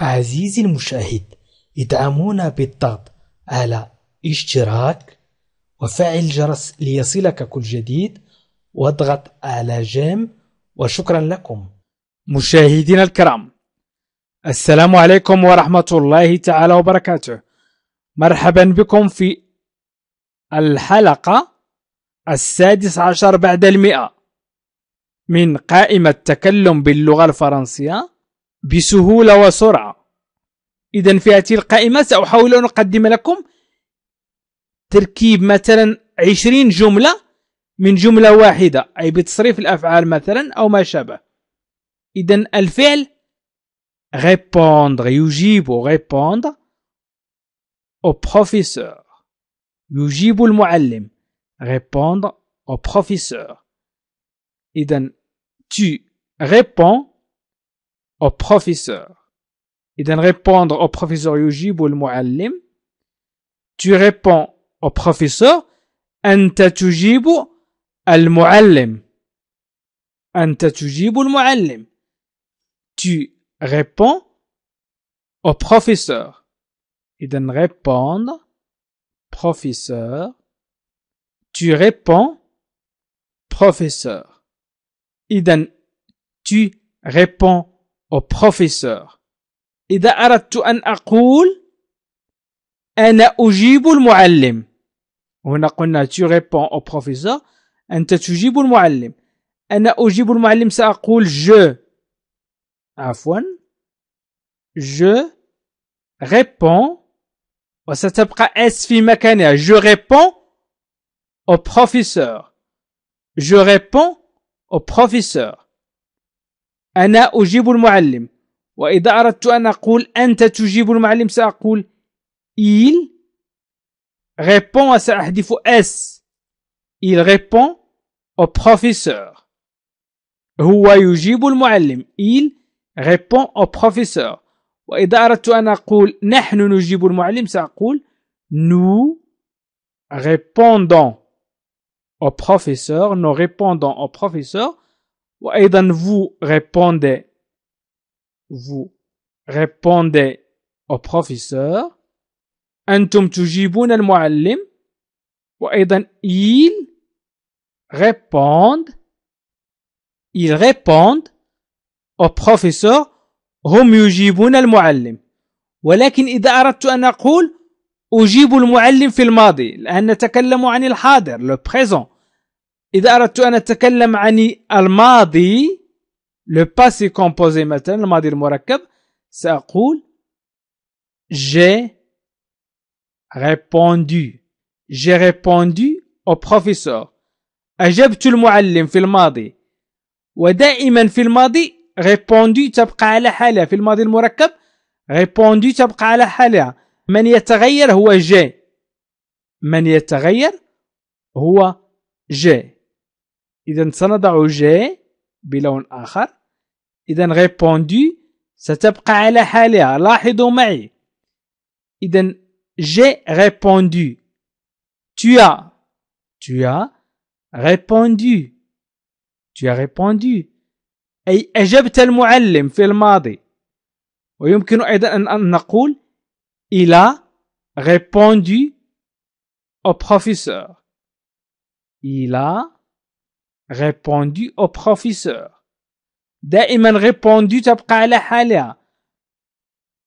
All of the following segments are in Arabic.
عزيزي المشاهد ادعمونا بالضغط على اشتراك وفعل الجرس ليصلك كل جديد واضغط على جيم وشكرا لكم مشاهدينا الكرام السلام عليكم ورحمة الله تعالى وبركاته مرحبا بكم في الحلقة السادس عشر بعد المئة من قائمة تكلم باللغة الفرنسية بسهولة وسرعة إذا في هذه القائمة سأحاول أن أقدم لكم تركيب مثلا عشرين جملة من جملة واحدة أي بتصريف الأفعال مثلا أو ما شابه إذا الفعل répondre يجيب répondre au professeur يجيب المعلم répondre au professeur إذا tu réponds au professeur. Tu répondre au professeur Tu réponds au professeur أنت تجيب المعلم. أنت Tu réponds au professeur. إذا répondre professeur. Tu réponds professeur. tu réponds au professeur إذا أردت أن أقول أنا أجيب المعلم هنا قلنا tu réponds au professeur أنت تجيب المعلم أنا أجيب المعلم سأقول je عفوا je réponds وستبقى S في مكانها je réponds au professeur je réponds au professeur أنا أجيب المعلم وإذا أردت أن أقول أنت تجيب المعلم سأقول il répond وسأحذف s il répond au professeur هو يجيب المعلم il répond au professeur وإذا أردت أن أقول نحن نجيب المعلم سأقول nous répondons au professeur nous répondons au professeur وأيضا vous répondez vous répondez au professeur أنتم تجيبون المعلم وأيضا ils répondent ils répondent au professeur هم يجيبون المعلم ولكن إذا أردت أن أقول أجيب المعلم في الماضي الآن نتكلم عن الحاضر le présent إذا أردت أن أتكلم عن الماضي لو باسي كومبوزي مثلا الماضي المركب سأقول جي ريبوندي جي ريبوندي أو بروفيسور أجبت المعلم في الماضي ودائما في الماضي ريبوندي تبقى على حالها في الماضي المركب ريبوندي تبقى على حالها من يتغير هو جي من يتغير هو جي إذا سنضع جي بلون آخر إذا ريبوندي ستبقى على حالها لاحظوا معي إذا جي répondu tu as tu as répondu tu as répondu أي أجبت المعلم في الماضي ويمكن أيضا أن نقول il a répondu au professeur il a Répondu au professeur.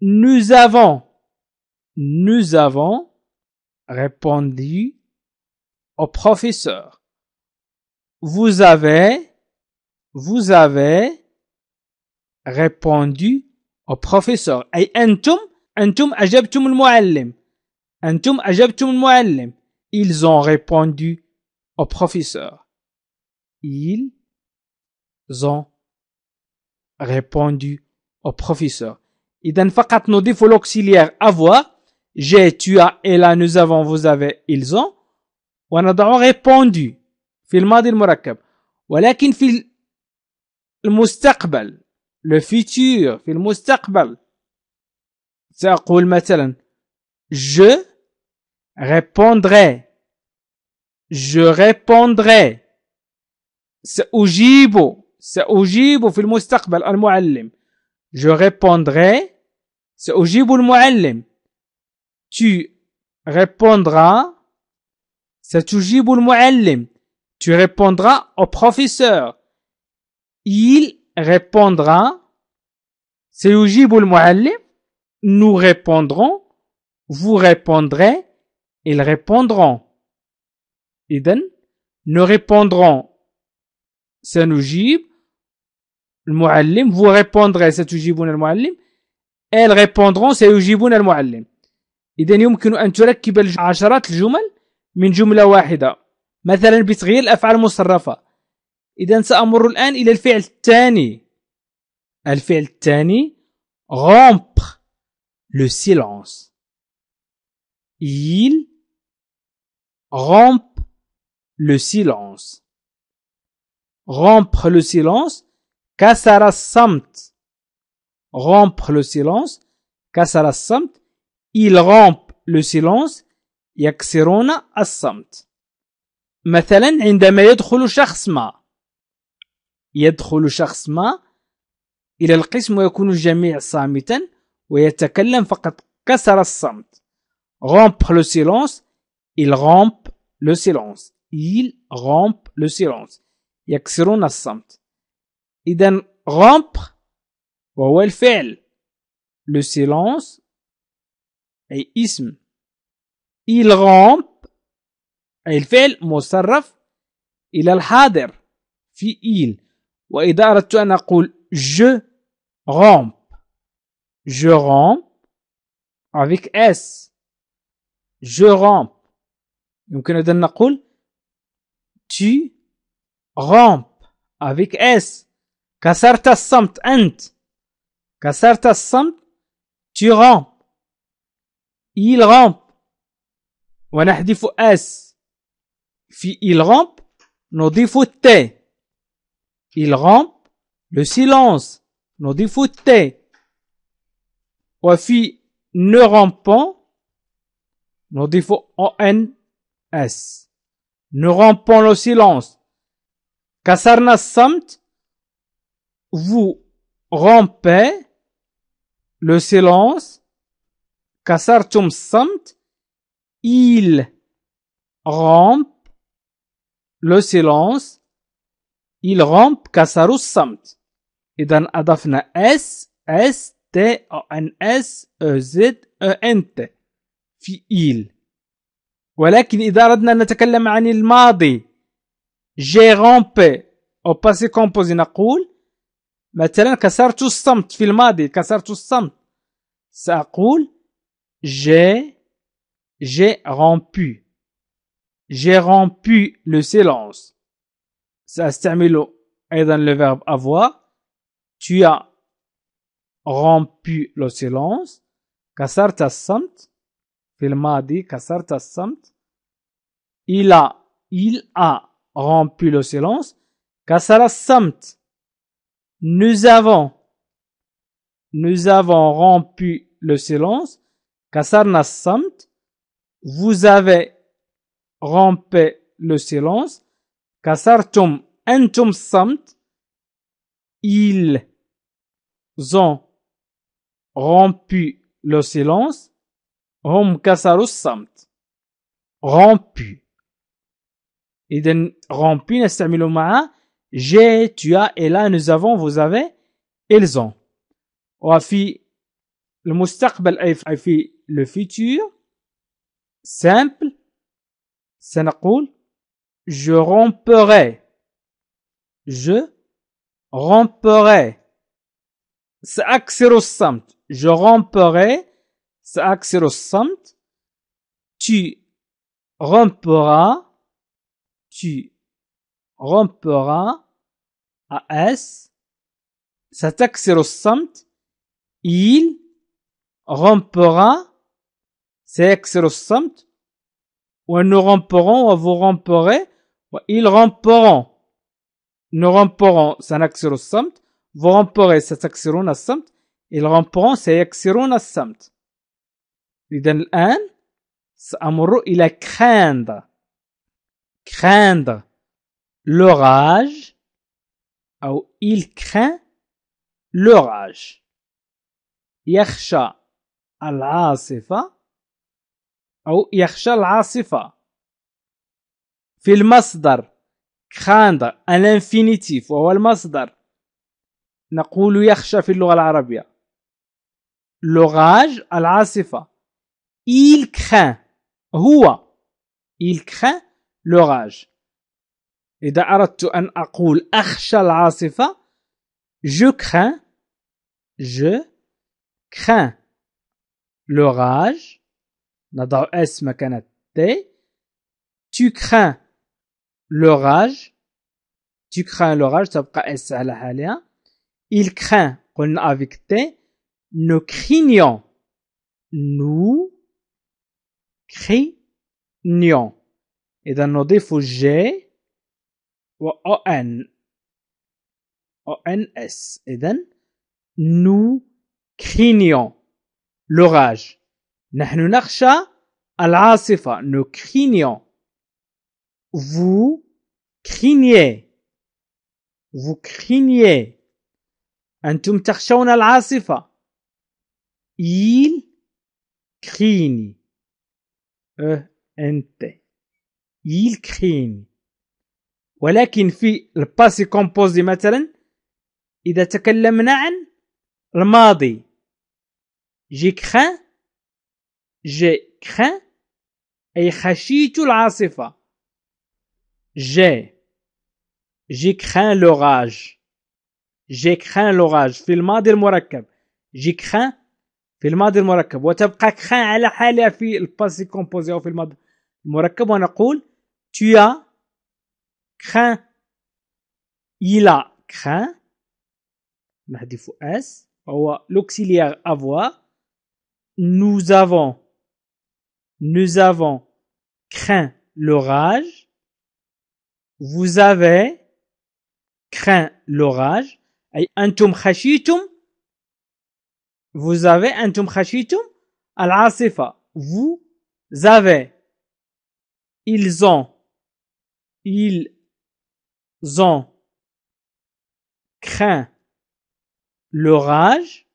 Nous avons, nous avons, répondu au professeur. Vous avez, vous avez, répondu au professeur. Ils ont répondu au professeur. Ils ont répondu au professeur. Il Idan nos nos défauts à avoir. J'ai, tu as, et là nous avons, vous avez, ils ont. On a donc répondu في الماضي المركب ولكن في المستقبل le futur في المستقبل سأقول مثلا je répondrai je répondrai سأجيب سأجيب في المستقبل المعلم je répondrai سأجيب المعلم tu répondras ستجيب المعلم tu répondras au professeur il répondra سيجيب المعلم nous répondrons vous répondrez ils répondront إذن nous répondrons سنجيب المعلم vous répondrez ستجيبون المعلم ال répondront سيجيبون المعلم إذا يمكن أن تركب عشرات الجمل من جملة واحدة مثلا بتغيير الأفعال المصرفة إذا سأمر الآن إلى الفعل الثاني الفعل الثاني غومب لو سيلونس il rompt le silence rompre le silence كسر الصمت rompre le silence كسر الصمت il rompt le silence يكسرون الصمت مثلا عندما يدخل شخص ما يدخل شخص ما إلى القسم ويكون الجميع صامتا ويتكلم فقط كسر الصمت rompre le silence il rompt le silence il rompt le silence يكسرون الصمت إذا غومب وهو الفعل le silence أي اسم il rompe أي الفعل مصرف إلى الحاضر في il وإذا أردت أن أقول je rompe je rompe avec s je rompe يمكن أن نقول tu rampe avec S. Kasarta samt ent. Kasarta samt, tu rampes. Il rampe. ونحذف S. في il rampe, نضيف T. Il rampe, le silence, نضيف T. وفي ne rampant, O ON S. Ne rampant le silence, كسرنا الصمت vous rompez le silence كسرتم الصمت il rompe le silence il rompe كسروا الصمت إذا أضفنا s s t o n s e z e n t في il ولكن إذا أردنا أن نتكلم عن الماضي J'ai rompu au passé composé. na cool. Maintenant, qu'est-ce qu'on se sent? Filma des, qu'est-ce Ça cool. J'ai j'ai rompu. J'ai rompu le silence. Ça termine le dans le verbe avoir. Tu as rompu le silence. Qu'est-ce qu'on se sent? Filma des, qu'est-ce sent? Il a il a Rompu le silence. Kasara samt. Nous avons, nous avons rompu le silence. Kasarna samt. Vous avez rompu le silence. Kasartum entum samt. Ils ont rompu le silence. Hum samt. Rompu. Il est rempli de ce J'ai, tu as, et là nous avons, vous avez, elles ils ont. On va faire le moustache, le futur. Simple. Je romperai. Je romperai. C'est au sant Je romperai. C'est au sant Tu romperas tu romperas à S, s'attaquer au samt, il rompera c'est au samt, ou nous romperons, ou vous romperez, ou ils romperont, nous romperons c'est au samt, vous romperez c'est au samt, ils romperont s'attaquer au samt. Il donne un, s'amour, il a craindre. craindre l'orage أو il craint l'orage يخشى العاصفة أو يخشى العاصفة في المصدر craindre الانفينيتيف وهو المصدر نقول يخشى في اللغة العربية لغاج العاصفة il craint هو il craint لوراج إذا أردت أن أقول أخشى العاصفة جو كخان جو كخان لوراج نضع اس مكان تي تو كخان لوراج تو كخان لوراج تبقى اس على حالها إل كخان قلنا avec تي نو craignons نو craignons اذا نضيف جي و او ان او ان اس اذا نو كرينيون لوراج نحن نخشى العاصفة نو كرينيون فو كرينيي فو كرينيي أنتم تخشون العاصفة إيل كريني أه أنت يلكخيني ولكن في الباسي كومبوزي مثلا إذا تكلمنا عن الماضي جي كخان جي كخان أي خشيت العاصفة جي جي كخان لوغاج جي كخان لوغاج في الماضي المركب جي كخان في الماضي المركب وتبقى كخان على حالها في الباسي كومبوزي أو في الماضي المركب ونقول Tu as craint. Il a craint. نحذف S. l'auxiliaire avoir. Nous avons. Nous avons craint l'orage. Vous avez craint l'orage. un vous avez à la asifa vous avez ils ont Ils ont craint l'orage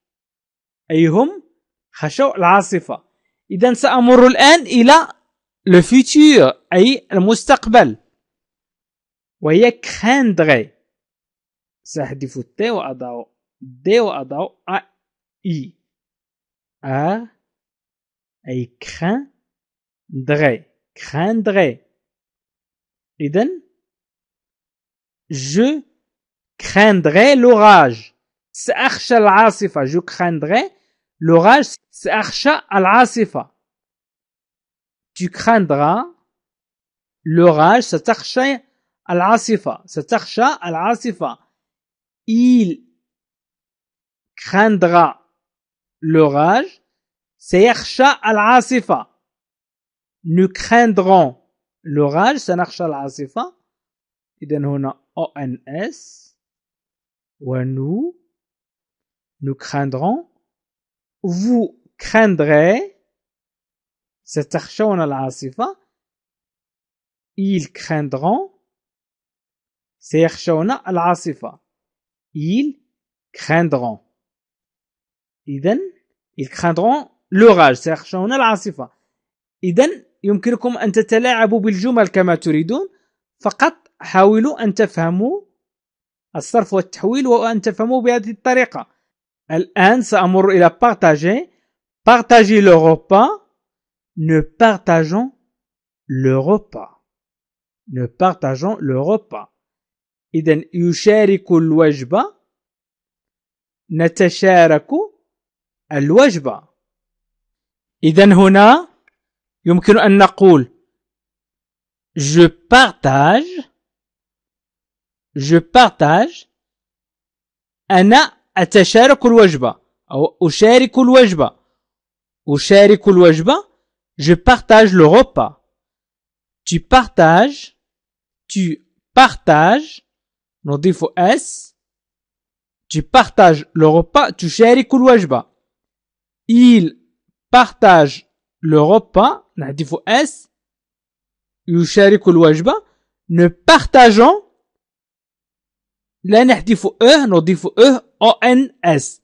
أيهم خشوا العاصفة إذا سأمر الآن إلى le futur أي المستقبل وهي craindre سأحذف T وأضع D وأضع I A أي craindre craindre je craindrai l'orage. C'est à quoi la Je craindrai l'orage. C'est à quoi la Tu craindras l'orage. C'est à quoi la à quoi Il craindra l'orage. C'est à la Nous craindrons. لغاج سنخشى العاصفة إذا هنا أو إن إس و نو كراندرون فو كراندري ستخشون العاصفة إيل كراندرون سيخشون العاصفة إيل كراندرون إذا إيل كراندرون لغاج سيخشون العاصفة إذا يمكنكم أن تتلاعبوا بالجمل كما تريدون فقط حاولوا أن تفهموا الصرف والتحويل وأن تفهموا بهذه الطريقة الآن سأمر إلى بارتاجي بارتاجي le نو بارتاجون partageons نو بارتاجون ne partageons إذا يشارك الوجبة نتشارك الوجبة إذا هنا يمكن نقول je partage je partage أنا أتشارك الوجبة أو أشارك الوجبة أشارك الوجبة je partage le repas tu partages tu partages نضيف S tu partages le repas tu شارك الوجبة il partage لوروبا نعرفو اس يشارك الوجبة نو بارتاجون لا نحذف او أه، نضيف او أه، او ان اس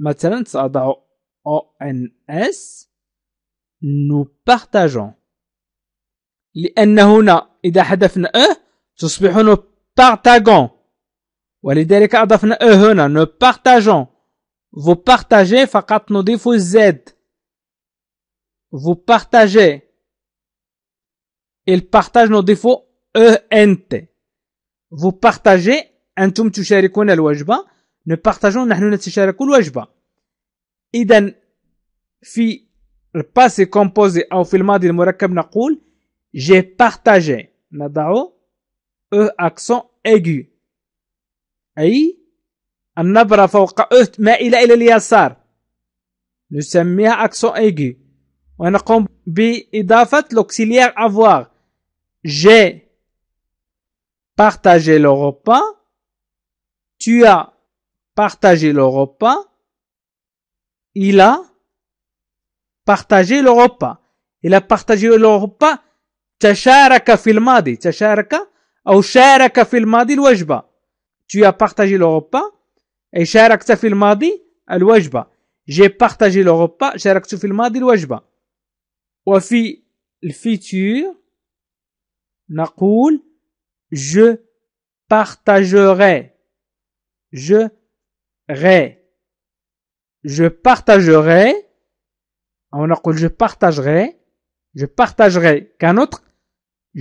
مثلا ساضع او ان اس نو بارتاجون لان هنا اذا حذفنا او أه، تصبح نو بارتاجون ولذلك اضفنا او هنا نو بارتاجون فو بارتاجي فقط نضيف الزد vous partagez. Il partage nos défauts eux انت vous partagez انتم تشاركون الوجبه نبارتاجون نحن نتشارك الوجبه اذا في الباسي كومبوزي او في الماضي المركب نقول جي بارتاجي نضع او اكسون ايغو اي النبره فوق او مائله الى اليسار نسميها اكسون ايغو ونقوم بإضافة l'auxiliaire avoir. J'ai partagé l'Europa. Tu as partagé le Il a partagé le Il a partagé le repas. تشارك في الماضي Tu as partagé le repas. Et J'ai partagé le repas. وفي الfutur نقول je partagerai je rai je partagerai on نقول je partagerai je partagerai qu'un autre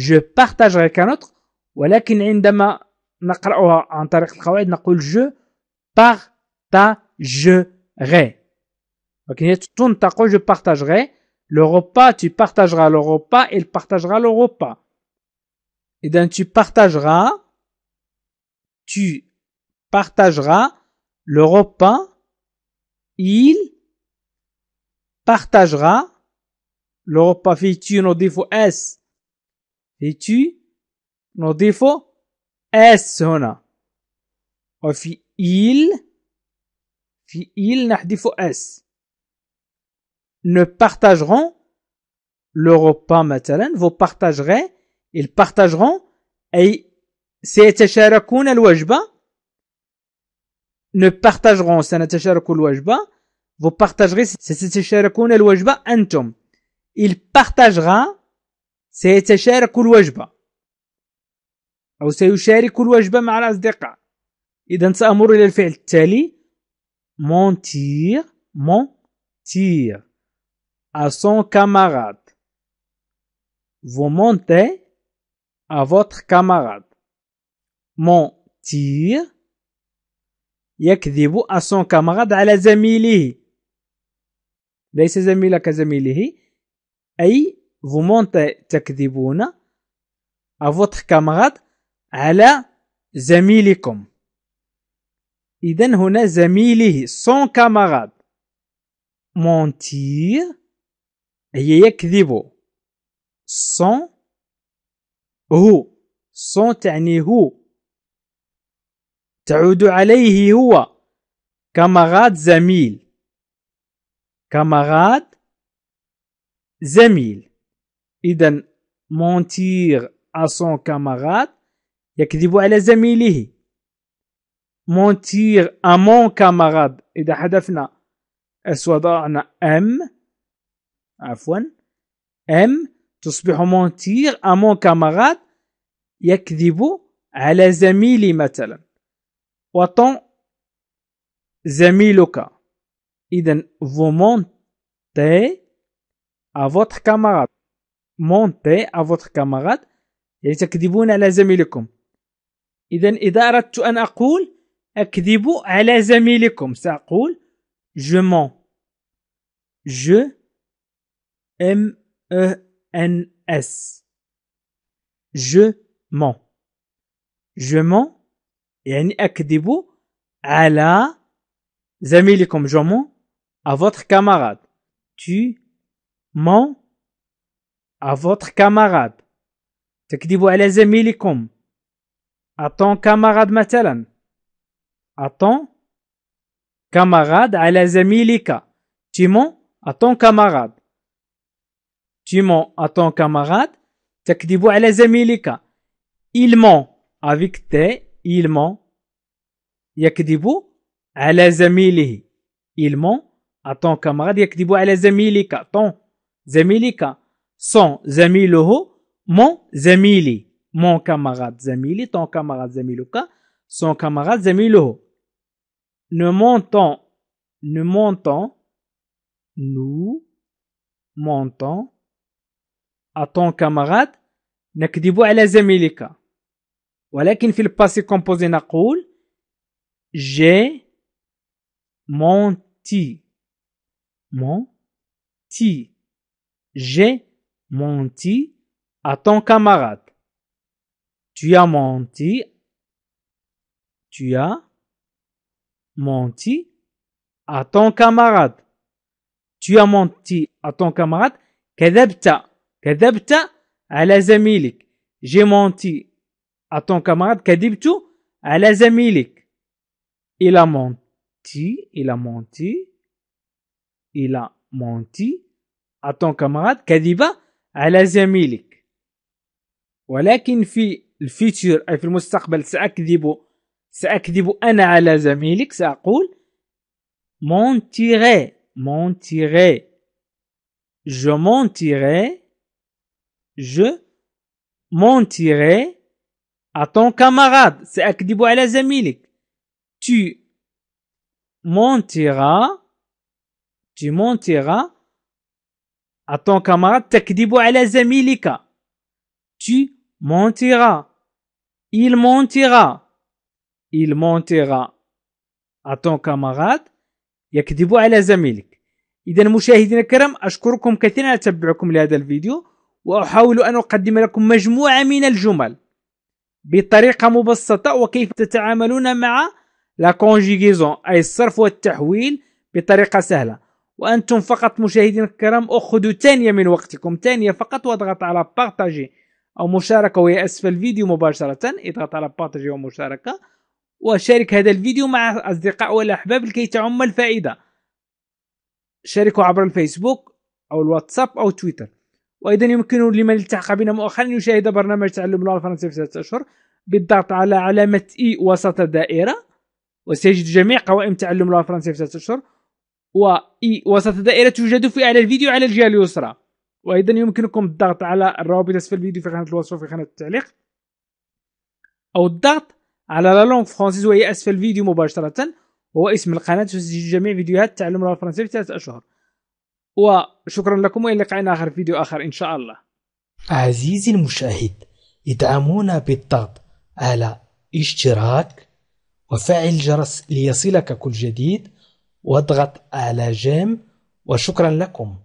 je partagerai qu'un autre ولكن عندما نقرأها عن طريق القواعد نقول je partagerai لكن تنطق je partagerai le tu partageras le repas, il partagera le Et donc eh tu partageras, tu partageras le il partagera le repas. Fais-tu nos défauts S? Fais-tu nos défauts S? On fait il fait il défaut S ne partageront l'Europe, Mathélen. Vous partagerez. Ils partageront. Et... C'est échéracoune et Ne partageront. C'est échéracoune et Vous partagerez. C'est échéracoune et entom. Ils partagera. C'est échéracoune et louageba. Vous partagerez. C'est échéracoune et louageba. Et dans ce amour, il le Mentir. Mentir à son camarade. Vous montez à votre camarade. Mentir يكذب à son camarade على زميله. ليس زميلك زميله أي vous montez تكذبون à votre camarade على زميلكم. Idan هنا زميله son camarade. Mentir هي يكذب صون هو صون تعني هو تعود عليه هو كمغاد زميل كمغاد زميل إذا مونتير أصون كمغاد يكذب على زميله مونتير أمون كمغاد إذا حذفنا أس وضعنا أم عفوا أم تصبح مونتير أمون كاماراد يكذب على زميلي مثلا وطن زميلك إذا فو مونتي à votre مونتي montez à votre يعني تكذبون على زميلكم إذا إذا أردت أن أقول أكذب على زميلكم سأقول je mens je M-E-N-S. Je mens. Je mens. يعني à على زميلكم je mens à votre camarade. Tu mens à votre camarade. qui على زميلكم à ton camarade مثلا à ton camarade على زميلك tu mens à ton camarade tu mens à ton camarade, à ala zamilika. Il ment avec tes, il ment. à ala zamilihi. Il ment à ton camarade, à ala zamilika. Ton zamilika. Son zamiluhu, mon zamili. Mon camarade zamili, ton camarade zamiluka, son camarade zamiluhu. Ne montons, ne montons, nous montons à ton camarade نكذب على زميلك ولكن في composé كومبوزي نقول j'ai menti menti j'ai menti à ton camarade tu as menti tu as menti à ton camarade tu as menti à ton camarade كذبت على زميلك جي مونتي اتون ton كذبت على زميلك الى مونتي الى مونتي الى مونتي اتون a كذب على زميلك ولكن في الفيتشر أي في المستقبل سأكذب سأكذب أنا على زميلك سأقول مونتيغي مونتيغي جو مونتيغي je mentirai à ton camarade. C'est akdibu ala zamilik. Tu mentiras, tu mentiras à ton camarade. Takdibu ala zamilika. Tu mentiras. Il mentira. Il mentira à ton camarade. يكذب على زميلك إذا مشاهدينا الكرام أشكركم كثيرا على تتبعكم لهذا الفيديو وأحاول أن أقدم لكم مجموعة من الجمل بطريقة مبسطة وكيف تتعاملون مع لا كونجيغيزون أي الصرف والتحويل بطريقة سهلة وأنتم فقط مشاهدين الكرام أخذوا ثانية من وقتكم ثانية فقط واضغط على بارتاجي أو مشاركة وهي أسفل الفيديو مباشرة اضغط على بارتاجي ومشاركة وشارك هذا الفيديو مع أصدقاء والأحباب لكي تعم الفائدة شاركوا عبر الفيسبوك أو الواتساب أو تويتر وايضا يمكن لمن التحق بنا مؤخرا ان يشاهد برنامج تعلم اللغه الفرنسيه في ستة اشهر بالضغط على علامه اي e وسط دائره وسيجد جميع قوائم تعلم اللغه الفرنسيه في ستة اشهر و اي e وسط دائره توجد في اعلى الفيديو على الجهه اليسرى وايضا يمكنكم الضغط على الروابط اسفل الفيديو في قناه الوصف وفي قناه التعليق او الضغط على لا لونغ فرونسيز وهي اسفل الفيديو مباشره وهو اسم القناه وسيجد جميع فيديوهات تعلم اللغه الفرنسيه في ثلاثة اشهر وشكرا لكم والى لقاء اخر فيديو اخر ان شاء الله عزيزي المشاهد ادعمونا بالضغط على اشتراك وفعل الجرس ليصلك كل جديد واضغط على جيم وشكرا لكم